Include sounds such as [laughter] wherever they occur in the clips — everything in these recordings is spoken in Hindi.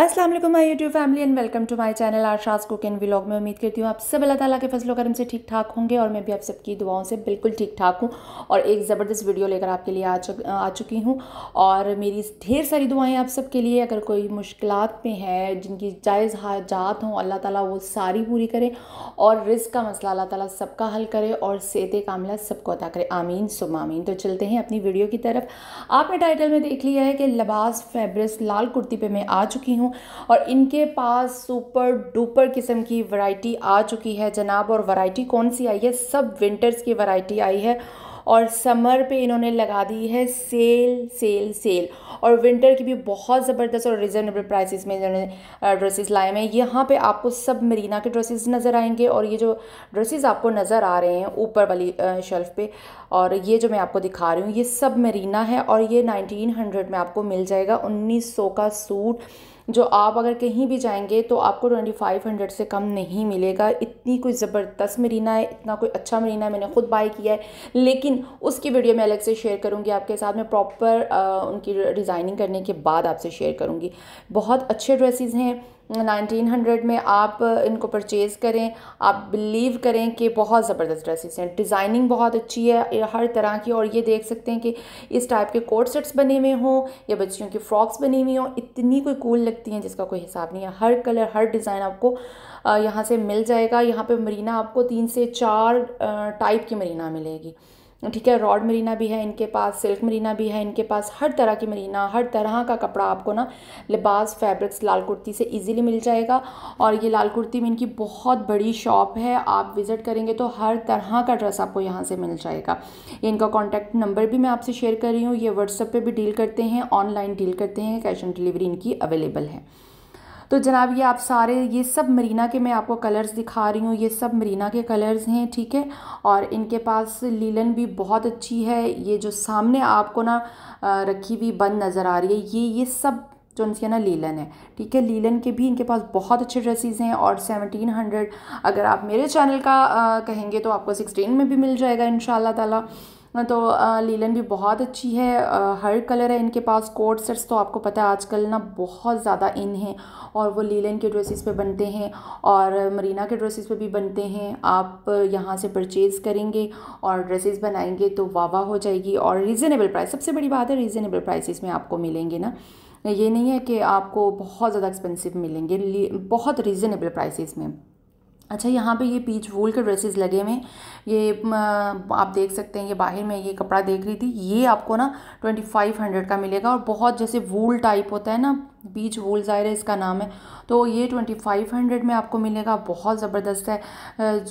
अस्सलाम वालेकुम my YouTube family and welcome to my channel Asha's cook and vlog में उम्मीद करती हूँ आप सब अल्लाह ताला के फजलो करम से ठीक ठाक होंगे और मैं भी आप सबकी दुआओं से बिल्कुल ठीक ठाक हूँ और एक ज़बरदस्त वीडियो लेकर आपके लिए आ चुक आ चुकी हूँ और मेरी ढेर सारी दुआएं आप सबके लिए अगर कोई मुश्किल में है जिनकी जायज़ हाजात हों अल्लाह ताला वो सारी पूरी करे और रिज़ का मसला अल्लाह ताला सबका हल करे और सेहत कामला सबको अदा करे आमीन सुब आमीन तो चलते हैं अपनी वीडियो की तरफ आपने टाइटल में देख लिया है कि लबास फैब्रिक्स लाल कुर्ती पर मैं आ चुकी हूँ हूँ और इनके पास सुपर डुपर किस्म की वैरायटी आ चुकी है जनाब और वैरायटी कौन सी आई है सब विंटर्स की वैरायटी आई है और समर पे इन्होंने लगा दी है सेल सेल सेल और विंटर की भी बहुत ज़बरदस्त और रिजनेबल प्राइसेस में इन्होंने ड्रेसेस लाए हैं यहाँ पे आपको सब मरीना के ड्रेसेस नज़र आएंगे और ये जो ड्रेसेस आपको नज़र आ रहे हैं ऊपर वाली शेल्फ़ पे और ये जो मैं आपको दिखा रही हूँ ये सब मरीना है और ये नाइनटीन में आपको मिल जाएगा उन्नीस का सूट जो आप अगर कहीं भी जाएंगे तो आपको ट्वेंटी फाइव हंड्रेड से कम नहीं मिलेगा इतनी कोई ज़बरदस्त मरीना है इतना कोई अच्छा मरीना है मैंने ख़ुद बाई किया है लेकिन उसकी वीडियो मैं अलग से शेयर करूँगी आपके साथ में प्रॉपर उनकी डिज़ाइनिंग करने के बाद आपसे शेयर करूँगी बहुत अच्छे ड्रेसिज़ हैं नाइनटीन हंड्रेड में आप इनको परचेज़ करें आप बिलीव करें कि बहुत ज़बरदस्त ड्रेसेस हैं डिज़ाइनिंग बहुत अच्छी है हर तरह की और ये देख सकते हैं कि इस टाइप के कोट सेट्स बने हुए हों या बच्चियों की फ़्रॉक्स बनी हुई हों इतनी कोई कूल लगती हैं जिसका कोई हिसाब नहीं है हर कलर हर डिज़ाइन आपको यहाँ से मिल जाएगा यहाँ पर मरीना आपको तीन से चार टाइप की मरीना मिलेगी ठीक है रॉड मरीना भी है इनके पास सिल्क मरीना भी है इनके पास हर तरह की मरीना हर तरह का कपड़ा आपको ना लिबास फैब्रिक्स लाल कुर्ती से इजीली मिल जाएगा और ये लाल कुर्ती में इनकी बहुत बड़ी शॉप है आप विज़िट करेंगे तो हर तरह का ड्रेस आपको यहाँ से मिल जाएगा इनका कॉन्टैक्ट नंबर भी मैं आपसे शेयर कर रही हूँ ये व्हाट्सएप पर भी डील करते हैं ऑनलाइन डील करते हैं कैश ऑन डिलीवरी इनकी अवेलेबल है तो जनाब ये आप सारे ये सब मरीना के मैं आपको कलर्स दिखा रही हूँ ये सब मरीना के कलर्स हैं ठीक है और इनके पास लीलन भी बहुत अच्छी है ये जो सामने आपको ना रखी हुई बंद नज़र आ रही है ये ये सब जो उनकी ना लीलन है ठीक है लीलन के भी इनके पास बहुत अच्छे ड्रेसेस हैं और सेवनटीन हंड्रेड अगर आप मेरे चैनल का आ, कहेंगे तो आपको सिक्सटीन में भी मिल जाएगा इन ताला हाँ, तो लीलन भी बहुत अच्छी है हर कलर है इनके पास कोट सेट्स तो आपको पता है आजकल ना बहुत ज़्यादा इन हैं और वो लीलन के ड्रेसेस पे बनते हैं और मरीना के ड्रेसेस पे भी बनते हैं आप यहाँ से परचेज़ करेंगे और ड्रेसेस बनाएंगे तो वाह हो जाएगी और रीज़नेबल प्राइस सबसे बड़ी बात है रीज़नेबल प्राइसिस में आपको मिलेंगे ना ये नहीं है कि आपको बहुत ज़्यादा एक्सपेंसिव मिलेंगे बहुत रीज़नेबल प्राइसिस में अच्छा यहाँ पे ये पीच वूल के ड्रेसेस लगे हुए हैं ये आप देख सकते हैं ये बाहर में ये कपड़ा देख रही थी ये आपको ना ट्वेंटी फाइव हंड्रेड का मिलेगा और बहुत जैसे वूल टाइप होता है ना बीच वोल ज़ाहिर है इसका नाम है तो ये ट्वेंटी फाइव हंड्रेड में आपको मिलेगा बहुत ज़बरदस्त है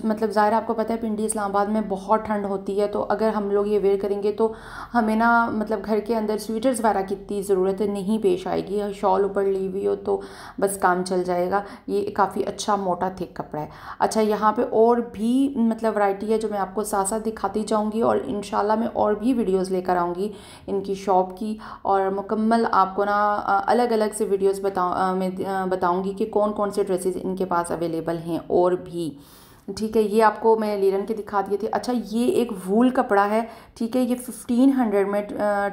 मतलब ज़ाहिर आपको पता है पिंडी इस्लामाबाद में बहुत ठंड होती है तो अगर हम लोग ये वेयर करेंगे तो हमें ना मतलब घर के अंदर स्वीटर्स वगैरह की इतनी ज़रूरत नहीं पेश आएगी शॉल ऊपर ली हुई हो तो बस काम चल जाएगा ये काफ़ी अच्छा मोटा थिक कपड़ा है अच्छा यहाँ पर और भी मतलब वराइटी है जो मैं आपको साथ साथ दिखाती जाऊँगी और इन मैं और भी वीडियोज़ लेकर आऊँगी इनकी शॉप की और मुकम्मल आपको ना अलग अलग से वीडियोस बताऊँ मैं बताऊँगी कि कौन कौन से ड्रेसेस इनके पास अवेलेबल हैं और भी ठीक है ये आपको मैं लेरन के दिखा दिए थे अच्छा ये एक वूल कपड़ा है ठीक है ये फिफ्टीन हंड्रेड में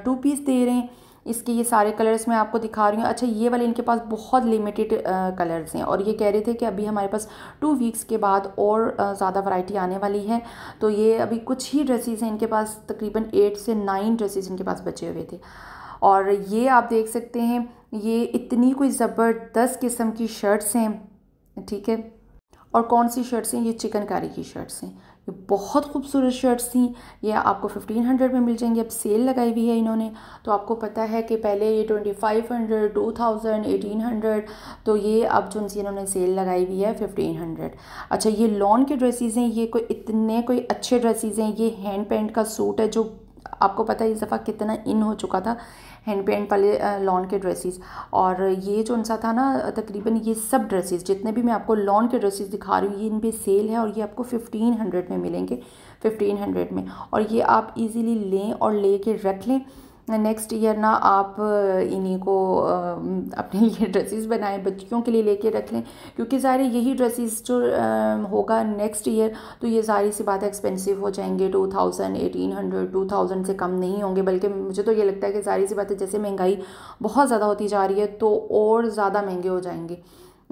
टू पीस दे रहे हैं इसके ये सारे कलर्स मैं आपको दिखा रही हूँ अच्छा ये वाले इनके पास बहुत लिमिटेड कलर्स हैं और ये कह रहे थे कि अभी हमारे पास टू वीक्स के बाद और ज़्यादा वैरायटी आने वाली है तो ये अभी कुछ ही ड्रेसेस हैं इनके पास तकरीबन एट से नाइन ड्रेसेस इनके पास बचे हुए थे और ये आप देख सकते हैं ये इतनी कोई ज़बरदस्त किस्म की शर्ट्स हैं ठीक है और कौन सी शर्ट्स हैं ये चिकनकारी की शर्ट्स हैं ये बहुत खूबसूरत शर्ट्स थी ये आपको फिफ्टीन हंड्रेड में मिल जाएंगी अब सेल लगाई हुई है इन्होंने तो आपको पता है कि पहले ये twenty five hundred two thousand eighteen hundred तो ये अब जो सी इन्होंने सेल लगाई हुई है फिफ्टीन हंड्रेड अच्छा ये लॉन के ड्रेसेस हैं ये कोई इतने कोई अच्छे ड्रेसेस हैं ये हैंड पेंट का सूट है जो आपको पता है इस दफ़ा कितना इन हो चुका था हैंड पेंट वाले लॉन के ड्रेसेस और ये जो उनसा था ना तकरीबन ये सब ड्रेसेस जितने भी मैं आपको लॉन के ड्रेसेस दिखा रही हूँ ये इन पर सेल है और ये आपको फिफ्टीन हंड्रेड में मिलेंगे फिफ्टीन हंड्रेड में और ये आप इजीली लें और ले के रख लें नेक्स्ट ईयर ना आप इन्हीं को अपने [laughs] लिए ड्रेसेस बनाएं बच्चियों के लिए लेके रख लें क्योंकि सारे यही ड्रेसेस जो होगा नेक्स्ट ईयर तो ये सारी सी बात एक्सपेंसिव हो जाएंगे two thousand eighteen hundred two thousand से कम नहीं होंगे बल्कि मुझे तो ये लगता है कि सारी सी बातें जैसे महंगाई बहुत ज़्यादा होती जा रही है तो और ज़्यादा महंगे हो जाएंगे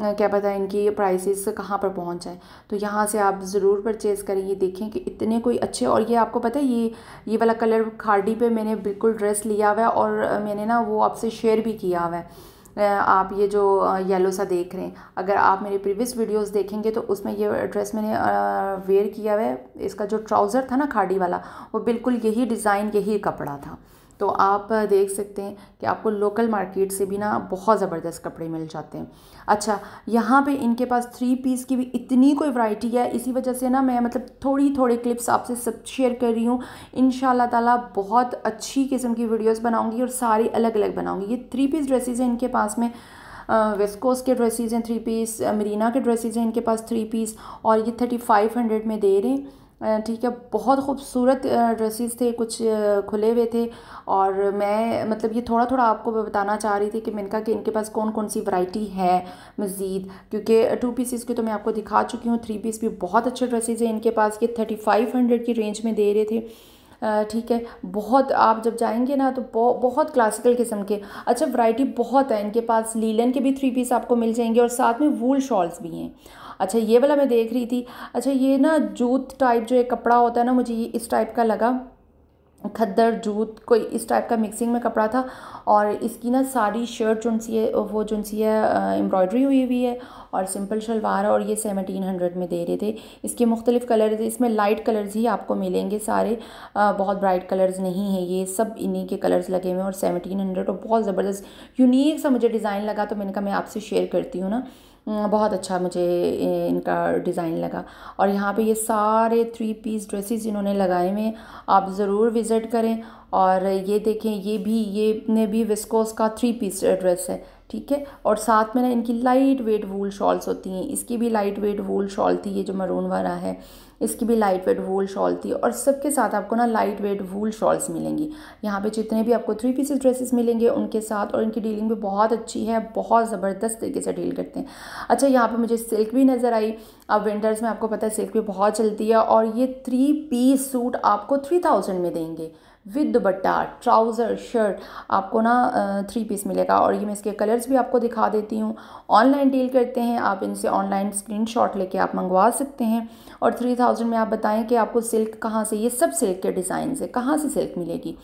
क्या पता इनकी प्राइसेस कहाँ पर पहुँच जाए तो यहाँ से आप ज़रूर परचेज़ करें ये देखें कि इतने कोई अच्छे और ये आपको पता है ये ये वाला कलर खाड़ी पे मैंने बिल्कुल ड्रेस लिया हुआ है और मैंने ना वो आपसे शेयर भी किया हुआ है आप ये जो येलो सा देख रहे हैं अगर आप मेरे प्रीवियस वीडियोस देखेंगे तो उसमें ये ड्रेस मैंने वेयर किया हुआ है इसका जो ट्राउज़र था ना खाड़ी वाला वो बिल्कुल यही डिज़ाइन यही कपड़ा था तो आप देख सकते हैं कि आपको लोकल मार्केट से भी ना बहुत ज़बरदस्त कपड़े मिल जाते हैं अच्छा यहाँ पे इनके पास थ्री पीस की भी इतनी कोई वैरायटी है इसी वजह से ना मैं मतलब थोड़ी थोड़ी क्लिप्स आपसे सब शेयर कर रही हूँ इन ताला बहुत अच्छी किस्म की वीडियोज़ बनाऊँगी और सारी अलग अलग बनाऊँगी ये थ्री पीस ड्रेसेज़ हैं इनके पास में वेस्कोस के ड्रेसिज़ हैं थ्री पीस मरीना के ड्रेसेज हैं इनके पास थ्री पीस और ये थर्टी फाइव हंड्रेड में दे रहे हैं ठीक है बहुत खूबसूरत ड्रेसेस थे कुछ खुले हुए थे और मैं मतलब ये थोड़ा थोड़ा आपको बताना चाह रही थी कि मैंने कहा कि इनके पास कौन कौन सी वैरायटी है मज़ीद क्योंकि टू पीसीस की तो मैं आपको दिखा चुकी हूँ थ्री पीस भी बहुत अच्छे ड्रेसेस हैं इनके पास ये थर्टी फाइव हंड्रेड की रेंज में दे रहे थे ठीक है बहुत आप जब जाएंगे ना तो बहुत क्लासिकल किस्म के अच्छा वैरायटी बहुत है इनके पास लीलन के भी थ्री पीस आपको मिल जाएंगे और साथ में वूल शॉल्स भी हैं अच्छा ये वाला मैं देख रही थी अच्छा ये ना जूत टाइप जो एक कपड़ा होता है ना मुझे ये इस टाइप का लगा खद्दर जूत कोई इस टाइप का मिक्सिंग में कपड़ा था और इसकी ना सारी शर्ट जो सी है वो जो सी है एम्ब्रॉयडरी हुई हुई है और सिंपल शलवार और ये सेवनटीन हंड्रेड में दे रहे थे इसके मुख्तलिफ कलर थे इसमें लाइट कलर्स ही आपको मिलेंगे सारे आ, बहुत ब्राइट कलर्स नहीं है ये सब इन्हीं के कलर्स लगे हुए हैं और सेवनटीन हंड्रेड और बहुत ज़बरदस्त यूनिक सा मुझे डिज़ाइन लगा तो मैंने कहा मैं आपसे शेयर करती हूँ ना हम्म, बहुत अच्छा मुझे इनका डिज़ाइन लगा और यहाँ पे ये सारे थ्री पीस ड्रेसेस इन्होंने लगाए हुए हैं आप ज़रूर विज़िट करें और ये देखें ये भी ये ने भी विस्कोस का थ्री पीस ड्रेस है ठीक है और साथ में ना इनकी लाइट वेट वूल शॉल्स होती हैं इसकी भी लाइट वेट वूल शॉल थी ये जो मरून वाला है इसकी भी लाइट वेट वूल शॉल थी और सबके साथ आपको ना लाइट वेट वूल शॉल्स मिलेंगी यहाँ पे जितने भी आपको थ्री पीसेस ड्रेसेस मिलेंगे उनके साथ और इनकी डीलिंग भी बहुत अच्छी है बहुत ज़बरदस्त तरीके से डील करते हैं अच्छा यहाँ पर मुझे सिल्क भी नज़र आई अब विंटर्स में आपको पता है सिल्क भी बहुत चलती है और ये थ्री पीस सूट आपको थ्री थाउजेंड में देंगे विद दुबट्टा ट्राउज़र शर्ट आपको ना थ्री पीस मिलेगा और ये मैं इसके कलर्स भी आपको दिखा देती हूँ ऑनलाइन डील करते हैं आप इनसे ऑनलाइन स्क्रीन शॉट लेके आप मंगवा सकते हैं और थ्री थाउजेंड में आप बताएं कि आपको सिल्क कहाँ से ये सब सिल्क के डिज़ाइन से कहाँ से सिल्क मिलेगी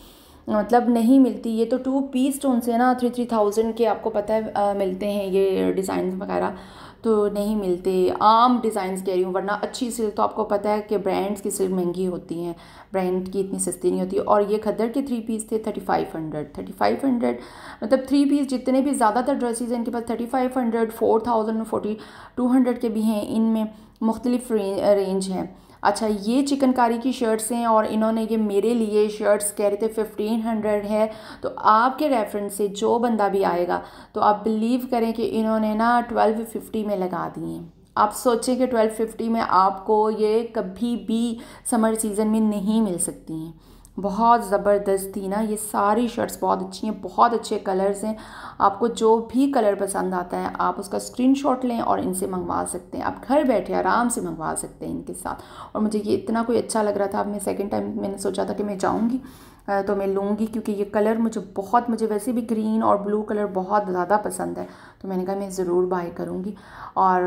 मतलब नहीं मिलती ये तो टू पीस उनसे ना थ्री थ्री थाउजेंड के आपको पता है आ, मिलते हैं ये डिज़ाइन वगैरह तो नहीं मिलते आम डिज़ाइंस कह रही हूँ वरना अच्छी सिल्क तो आपको पता है कि ब्रांड्स की सिल्क महंगी होती हैं ब्रांड की इतनी सस्ती नहीं होती और ये खद्दर के थ्री पीस थे thirty five hundred thirty five hundred मतलब थ्री पीस जितने भी ज़्यादातर ड्रेसेज इनके पास thirty five hundred four thousand forty two hundred के भी हैं इनमें मुख्तलिफ रेंज हैं अच्छा ये चिकनकारी की शर्ट्स हैं और इन्होंने ये मेरे लिए शर्ट्स कह रहे थे फिफ्टीन हंड्रेड है तो आपके रेफरेंस से जो बंदा भी आएगा तो आप बिलीव करें कि इन्होंने ना ट्वेल्व फिफ्टी में लगा दिए आप सोचें कि ट्वेल्व फिफ्टी में आपको ये कभी भी समर सीज़न में नहीं मिल सकती हैं बहुत ज़बरदस्त थी ना ये सारी शर्ट्स बहुत अच्छी हैं बहुत अच्छे कलर्स हैं आपको जो भी कलर पसंद आता है आप उसका स्क्रीनशॉट लें और इनसे मंगवा सकते हैं आप घर बैठे आराम से मंगवा सकते हैं इनके साथ और मुझे ये इतना कोई अच्छा लग रहा था अब मैं सेकेंड टाइम मैंने सोचा था कि मैं जाऊँगी तो मैं लूँगी क्योंकि ये कलर मुझे बहुत मुझे वैसे भी ग्रीन और ब्लू कलर बहुत ज़्यादा पसंद है तो मैंने कहा मैं ज़रूर बाय करूँगी और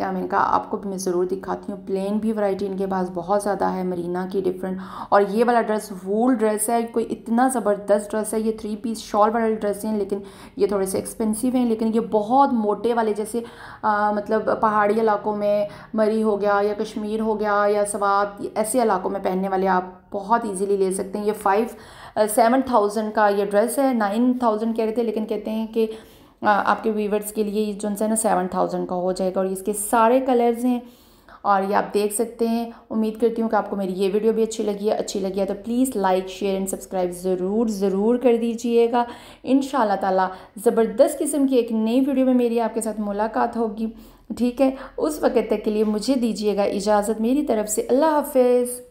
मैंने कहा आपको भी मैं ज़रूर दिखाती हूँ प्लेन भी वैरायटी इनके पास बहुत ज़्यादा है मरीना की डिफरेंट और ये वाला ड्रेस वूल ड्रेस है कोई इतना ज़बरदस्त ड्रेस है ये थ्री पीस शॉल वाले ड्रेस हैं लेकिन ये थोड़े से एक्सपेंसिव हैं लेकिन ये बहुत मोटे वाले जैसे आ, मतलब पहाड़ी इलाकों में मरी हो गया या कश्मीर हो गया या सवात ऐसे इलाकों में पहनने वाले आप बहुत इजीली ले सकते हैं ये फाइव सेवन थाउजेंड का ये ड्रेस है नाइन थाउजेंड कह रहे थे लेकिन कहते हैं कि आपके वीवर्स के लिए जो है ना सेवन थाउजेंड का हो जाएगा और इसके सारे कलर्स हैं और ये आप देख सकते हैं उम्मीद करती हूँ कि आपको मेरी ये वीडियो भी अच्छी लगी है अच्छी लगी है तो please like share and subscribe ज़रूर ज़रूर कर दीजिएगा इन ताला ज़बरदस्त किस्म की एक नई वीडियो में मेरी आपके साथ मुलाकात होगी ठीक है उस वक्त तक के लिए मुझे दीजिएगा इजाज़त मेरी तरफ से अल्लाह हाफिज़